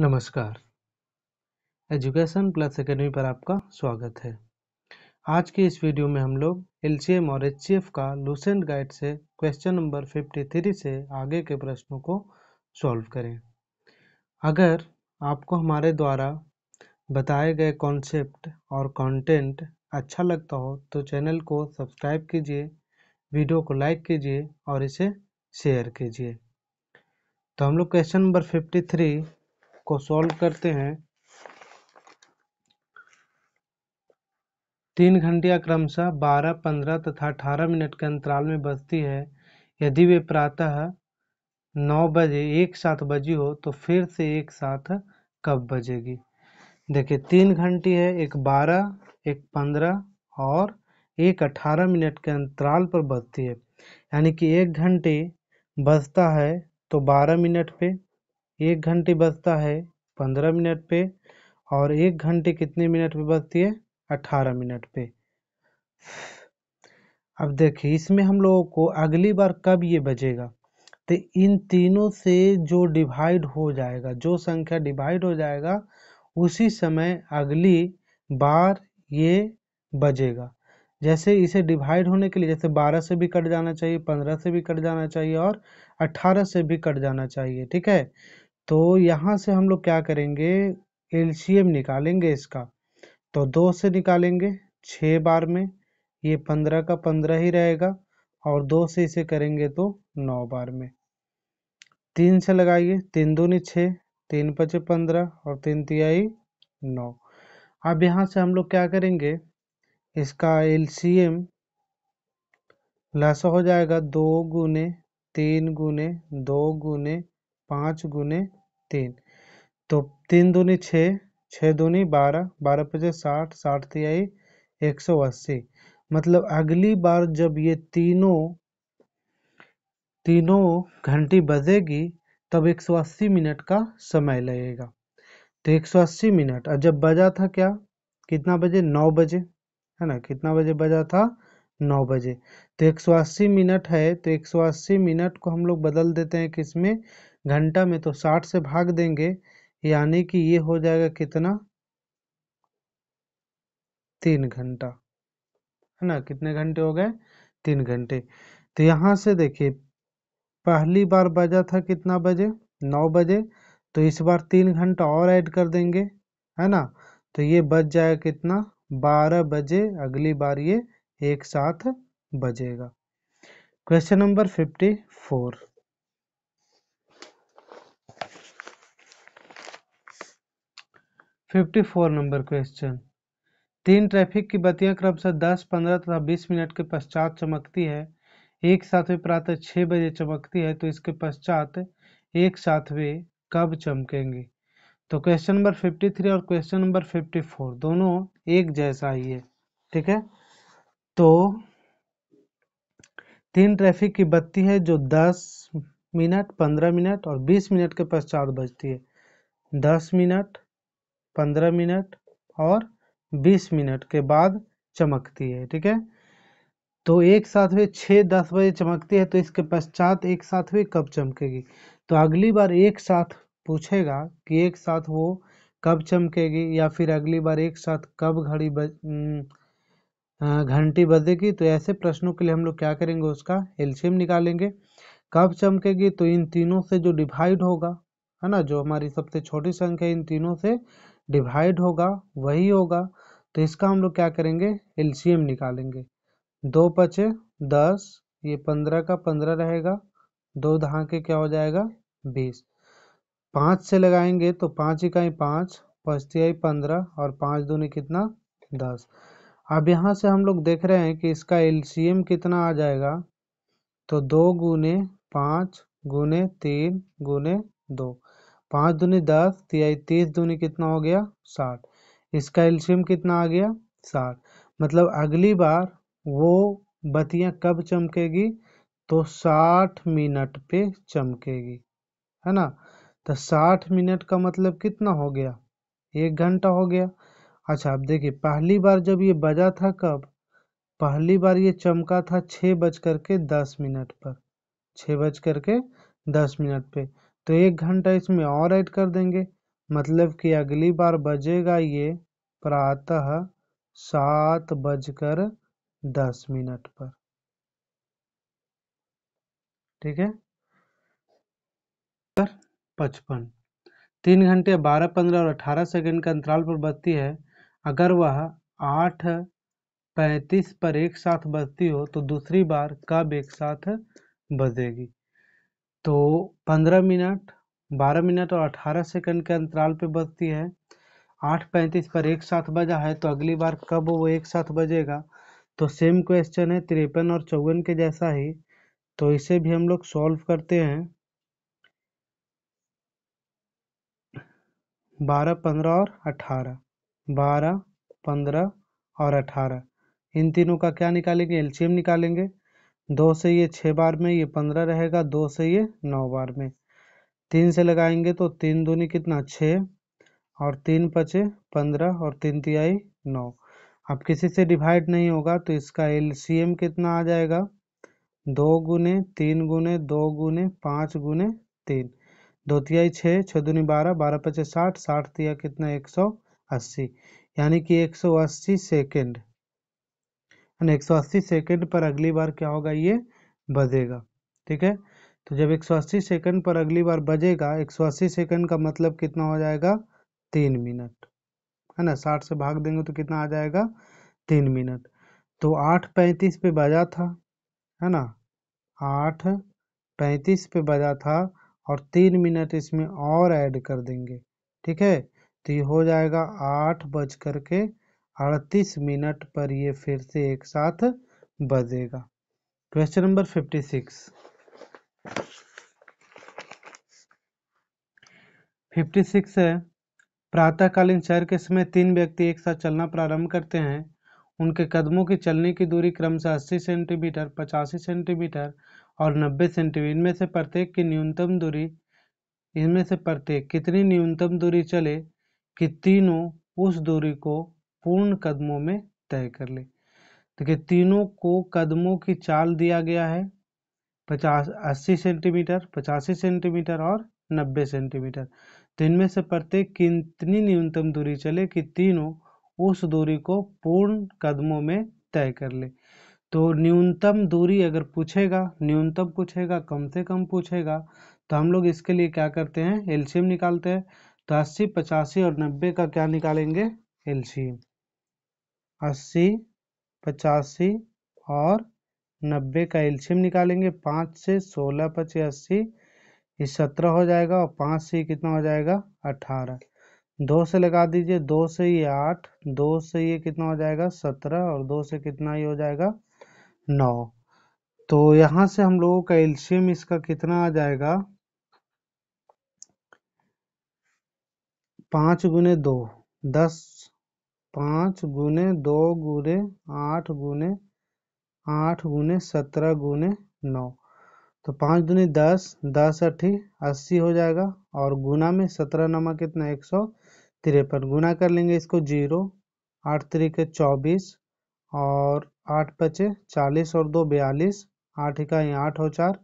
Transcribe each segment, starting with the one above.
नमस्कार education plus academy पर आपका स्वागत है आज के इस वीडियो में हम लोग एल और एच का लूसेंट गाइड से क्वेश्चन नंबर 53 से आगे के प्रश्नों को सॉल्व करें अगर आपको हमारे द्वारा बताए गए कॉन्सेप्ट और कंटेंट अच्छा लगता हो तो चैनल को सब्सक्राइब कीजिए वीडियो को लाइक कीजिए और इसे शेयर कीजिए तो हम लोग क्वेश्चन नंबर 53 को सॉल्व करते हैं तीन घंटिया क्रमशः बारह पंद्रह तथा अठारह मिनट के अंतराल में बजती है यदि वे प्रातः नौ बजे एक साथ बजी हो तो फिर से एक साथ कब बजेगी देखिए तीन घंटी है एक बारह एक पंद्रह और एक अठारह मिनट के अंतराल पर बजती है यानी कि एक घंटे बजता है तो बारह मिनट पे एक घंटे बजता है पंद्रह मिनट पे और एक घंटे कितने मिनट पे बजती है अट्ठारह मिनट पे अब देखिए इसमें हम लोगों को अगली बार कब ये बजेगा तो इन तीनों से जो डिवाइड हो जाएगा जो संख्या डिवाइड हो जाएगा उसी समय अगली बार ये बजेगा जैसे इसे डिवाइड होने के लिए जैसे 12 से भी कट जाना चाहिए 15 से भी कट जाना चाहिए और 18 से भी कट जाना चाहिए ठीक है तो यहाँ से हम लोग क्या करेंगे एलसीएम निकालेंगे इसका तो दो से निकालेंगे छः बार में ये पंद्रह का पंद्रह ही रहेगा और दो से इसे करेंगे तो नौ बार में तीन से लगाइए तीन नी छः तीन पचे पंद्रह और तीन तिहाई नौ अब यहाँ से हम लोग क्या करेंगे इसका एलसीएम लस हो जाएगा दो गुने तीन गुने दो गुने पाँच गुने तीन तो तीन दूनी छः छः दूनी बारह बारह पचे साठ साठ तिहाई एक सौ अस्सी मतलब अगली बार जब ये तीनों तीनों घंटी बजेगी तब एक सौ अस्सी मिनट का समय लगेगा तो एक सौ अस्सी मिनट और जब बजा था क्या कितना बजे नौ बजे है ना कितना बजे बजा था नौ बजे तो एक सौ अस्सी मिनट है तो एक सौ अस्सी मिनट को हम लोग बदल देते हैं किसमें घंटा में तो साठ से भाग देंगे यानी कि ये हो जाएगा कितना तीन घंटा है ना कितने घंटे हो गए तीन घंटे तो यहां से देखिए पहली बार बजा था कितना बजे नौ बजे तो इस बार तीन घंटा और ऐड कर देंगे है ना तो ये बज जाएगा कितना बारह बजे अगली बार ये एक साथ बजेगा question number fifty four 54 number question तीन ट्रैफिक की बत्तियां क्रमशः 10, 15 तथा 20 मिनट के पश्चात चमकती है एक साथ वे प्रातः छः बजे चमकती है तो इसके पश्चात एक साथ वे कब चमकेंगे तो क्वेश्चन नंबर 53 और क्वेश्चन नंबर 54 दोनों एक जैसा ही है ठीक है तो तीन ट्रैफिक की बत्ती है जो 10 मिनट 15 मिनट और 20 मिनट के पश्चात बजती है 10 मिनट पंद्रह मिनट और बीस मिनट के बाद चमकती है ठीक है तो एक साथ वे छः दस बजे चमकती है तो इसके पश्चात एक साथ वे कब चमकेगी तो अगली बार एक साथ पूछेगा कि एक साथ वो कब चमकेगी या फिर अगली बार एक साथ कब घड़ी बज घंटी बजेगी तो ऐसे प्रश्नों के लिए हम लोग क्या करेंगे उसका एल्शियम निकालेंगे कब चमकेगी तो इन तीनों से जो डिवाइड होगा है ना जो हमारी सबसे छोटी संख्या इन तीनों से डिवाइड होगा वही होगा तो इसका हम लोग क्या करेंगे एल निकालेंगे दो पचे दस ये पंद्रह का पंद्रह रहेगा दो दहा के क्या हो जाएगा बीस पाँच से लगाएंगे तो पाँच इकाई पाँच पचतियाई पंद्रह और पाँच दूनी कितना दस अब यहाँ से हम लोग देख रहे हैं कि इसका एल कितना आ जाएगा तो दो गुने पाँच गुने तीन गुने दो पाँच दूनी दस तिहाई तो तीस दूनी कितना हो गया साठ इसका एल्शियम कितना आ गया साठ मतलब अगली बार वो बतियाँ कब चमकेगी तो साठ मिनट पे चमकेगी है ना तो साठ मिनट का मतलब कितना हो गया एक घंटा हो गया अच्छा अब देखिए पहली बार जब ये बजा था कब पहली बार ये चमका था छः बज करके दस मिनट पर छः बज करके दस मिनट पे तो एक घंटा इसमें और ऐड कर देंगे मतलब कि अगली बार बजेगा ये प्रातः सात बजकर दस मिनट पर ठीक है पचपन तीन घंटे बारह पंद्रह और अठारह सेकंड के अंतराल पर बजती है अगर वह आठ पैंतीस पर एक साथ बजती हो तो दूसरी बार कब एक साथ बजेगी तो 15 मिनट 12 मिनट और 18 सेकंड के अंतराल पे बजती है आठ पैंतीस पर एक साथ बजा है तो अगली बार कब वो एक साथ बजेगा तो सेम क्वेश्चन है तिरपन और चौवन के जैसा ही तो इसे भी हम लोग सॉल्व करते हैं बारह पंद्रह और अठारह बारह पंद्रह और अठारह इन तीनों का क्या निकालेंगे एलसीएम निकालेंगे दो से ये छः बार में ये पंद्रह रहेगा दो से ये नौ बार में तीन से लगाएंगे तो तीन दूनी कितना छः और तीन पचे पंद्रह और तीन तिहाई नौ अब किसी से डिवाइड नहीं होगा तो इसका एल कितना आ जाएगा दो गुने तीन गुने दो गुने पाँच गुने तीन दो तिहाई छः छः दूनी बारह बारह पचे साठ साठ तिया कितना एक सौ अस्सी यानी कि एक सौ अस्सी सेकेंड एक सौ अस्सी सेकेंड पर अगली बार क्या होगा ये बजेगा ठीक है तो जब एक सौ अस्सी पर अगली बार बजेगा एक सौ अस्सी सेकेंड का मतलब कितना हो जाएगा तीन मिनट है ना साठ से भाग देंगे तो कितना आ जाएगा तीन मिनट तो आठ पैंतीस पे बजा था है ना आठ पैंतीस पे बजा था और तीन मिनट इसमें और ऐड कर देंगे ठीक है तो ये हो जाएगा आठ बज करके के अड़तीस मिनट पर ये फिर से एक साथ बजेगा question number fifty six fifty six है प्रातःकालीन सैर के समय तीन व्यक्ति एक साथ चलना प्रारंभ करते हैं उनके कदमों की चलने की दूरी क्रमशः अस्सी सेंटीमीटर पचासी सेंटीमीटर और नब्बे सेंटीमीटर इनमें से प्रत्येक की न्यूनतम दूरी इनमें से प्रत्येक कितनी न्यूनतम दूरी चले कि तीनों उस दूरी को पूर्ण कदमों में तय कर ले देखिए तीनों को कदमों की चाल दिया गया है पचास अस्सी सेंटीमीटर पचासी सेंटीमीटर और नब्बे सेंटीमीटर तो इनमें से प्रत्येक कितनी न्यूनतम दूरी चले कि तीनों उस दूरी को पूर्ण कदमों में तय कर ले तो न्यूनतम दूरी अगर पूछेगा न्यूनतम पूछेगा कम से कम पूछेगा तो हम लोग इसके लिए क्या करते हैं एलसीएम निकालते हैं तो अस्सी पचासी और नब्बे का क्या निकालेंगे एलसीएम अस्सी पचासी और नब्बे का एल्शियम निकालेंगे पाँच से सोलह पचे अस्सी ये सत्रह हो जाएगा और पाँच से कितना हो जाएगा अठारह दो से लगा दीजिए दो से ये आठ दो से ये कितना हो जाएगा सत्रह और दो से कितना ये हो जाएगा नौ तो यहाँ से हम लोगों का एल्शियम इसका कितना आ जाएगा पाँच गुने दो दस पाँच गुने दो गुने आठ गुने आठ गुने सत्रह गुने नौ तो पाँच गुने दस दस अट्ठी अस्सी हो जाएगा और गुना में सत्रह नमा कितना एक सौ तिरपन गुना कर लेंगे इसको जीरो आठ तरीके चौबीस और आठ पचे चालीस और दो बयालीस आठ इकाई आठ और चार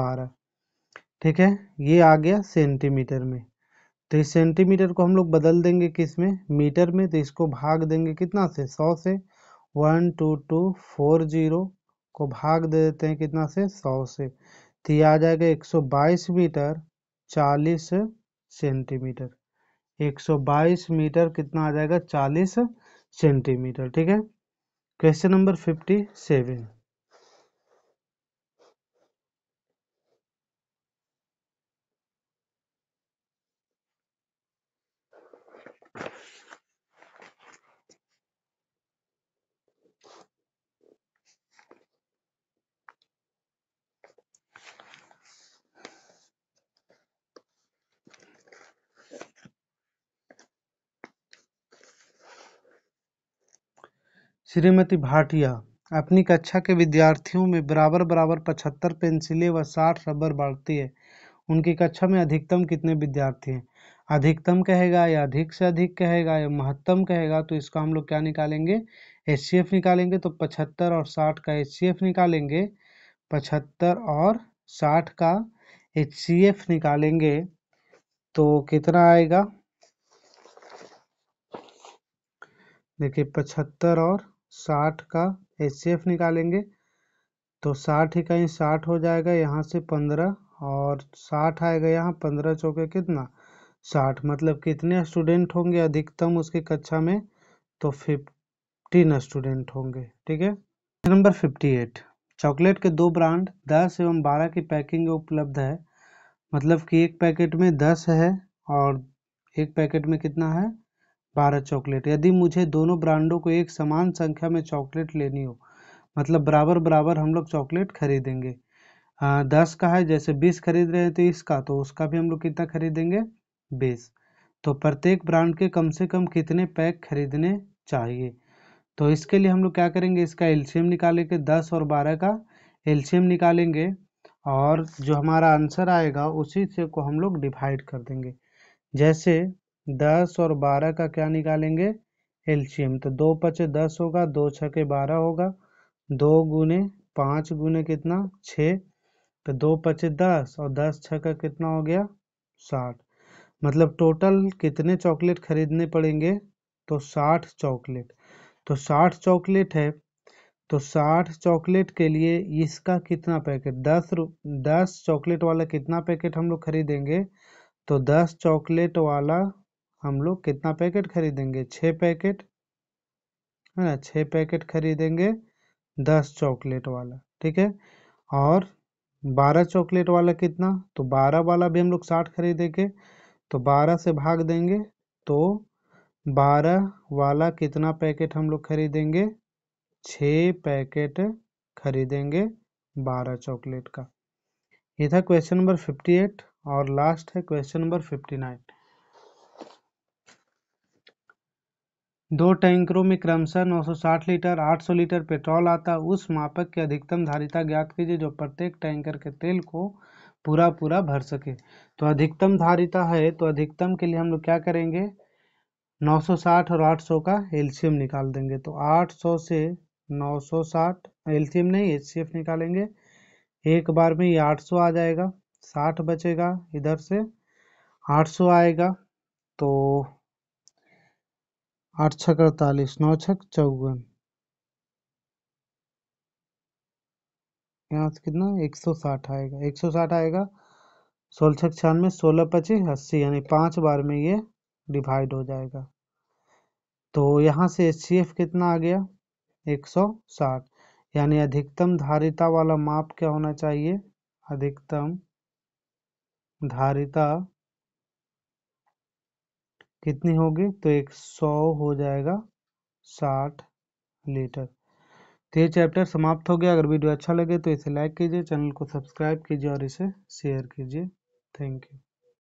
बारह ठीक है ये आ गया सेंटीमीटर में तो इस सेंटीमीटर को हम लोग बदल देंगे किस में मीटर में तो इसको भाग देंगे कितना से सौ से one two two four zero को भाग दे देते हैं कितना से सौ से तो ये आ जाएगा एक सौ बाईस मीटर चालीस सेंटीमीटर एक सौ बाईस मीटर कितना आ जाएगा चालीस सेंटीमीटर ठीक है question number fifty seven Shrimati Bhatia अपनी कक्षा के विद्यार्थियों में बराबर बराबर पचहत्तर पेंसिलें व साठ रबर बांटती है उनकी कक्षा में अधिकतम कितने विद्यार्थी हैं अधिकतम कहेगा या अधिक से अधिक कहेगा या महत्तम कहेगा तो इसका हम लोग क्या निकालेंगे एच निकालेंगे तो पचहत्तर और साठ का एच निकालेंगे पचहत्तर और साठ का एच निकालेंगे तो कितना आएगा देखिए पचहत्तर और साठ का एच निकालेंगे तो साठ ही कहीं साठ हो जाएगा यहाँ से पंद्रह और साठ आएगा यहाँ पंद्रह चौके कितना साठ मतलब कितने स्टूडेंट होंगे अधिकतम उसकी कक्षा में तो फिफ्टीन स्टूडेंट होंगे ठीक है नंबर फिफ्टी एट चॉकलेट के दो ब्रांड दस एवं बारह की पैकिंग उपलब्ध है मतलब कि एक पैकेट में दस है और एक पैकेट में कितना है बारह चॉकलेट यदि मुझे दोनों ब्रांडों को एक समान संख्या में चॉकलेट लेनी हो मतलब बराबर बराबर हम लोग चॉकलेट खरीदेंगे दस का है जैसे बीस खरीद रहे हैं तो इसका तो उसका भी हम लोग कितना खरीदेंगे बीस तो प्रत्येक ब्रांड के कम से कम कितने पैक खरीदने चाहिए तो इसके लिए हम लोग क्या करेंगे इसका एल्शियम निकालेंगे दस और बारह का एल्शियम निकालेंगे और जो हमारा आंसर आएगा उसी से को हम लोग डिवाइड कर देंगे जैसे दस और बारह का क्या निकालेंगे एल्शियम तो दो पचे दस होगा दो छके बारह होगा दो गुने पाँच गुने कितना छः तो दो पचे दस और दस छका कितना हो गया साठ मतलब टोटल कितने चॉकलेट खरीदने पड़ेंगे तो साठ चॉकलेट तो साठ चॉकलेट है तो साठ चॉकलेट के लिए इसका कितना पैकेट दस रु दस चॉकलेट वाला कितना पैकेट हम लोग खरीदेंगे तो दस चॉकलेट वाला हम लोग कितना पैकेट खरीदेंगे छः पैकेट है ना छः पैकेट खरीदेंगे दस चॉकलेट वाला ठीक है और बारह चॉकलेट वाला कितना तो बारह वाला भी हम लोग साठ खरीदेंगे तो बारह से भाग देंगे तो बारह वाला कितना पैकेट हम लोग खरीदेंगे छः पैकेट खरीदेंगे बारह चॉकलेट का ये था क्वेश्चन नंबर फिफ्टी एट और लास्ट है क्वेश्चन नंबर फिफ्टी नाइन दो टैंकरों में क्रमशः 960 लीटर 800 लीटर पेट्रोल आता उस मापक की अधिकतम धारिता ज्ञात कीजिए जो प्रत्येक टैंकर के तेल को पूरा पूरा भर सके तो अधिकतम धारिता है तो अधिकतम के लिए हम लोग क्या करेंगे 960 और 800 का एलसीएम निकाल देंगे तो 800 से 960 एल्शियम नहीं एच निकालेंगे एक बार में ये आठ आ जाएगा साठ बचेगा इधर से आठ आएगा तो आठ छक अड़तालीस नौ छक चौवन यहाँ से कितना एक सौ साठ आएगा एक सौ साठ आएगा सोलह छक छियानवे सोलह पच्चीस अस्सी यानी पांच बार में ये डिवाइड हो जाएगा तो यहाँ से एच कितना आ गया एक सौ साठ यानी अधिकतम धारिता वाला माप क्या होना चाहिए अधिकतम धारिता कितनी होगी तो एक सौ हो जाएगा साठ लीटर तो ये चैप्टर समाप्त हो गया अगर वीडियो अच्छा लगे तो इसे लाइक कीजिए चैनल को सब्सक्राइब कीजिए और इसे शेयर कीजिए थैंक यू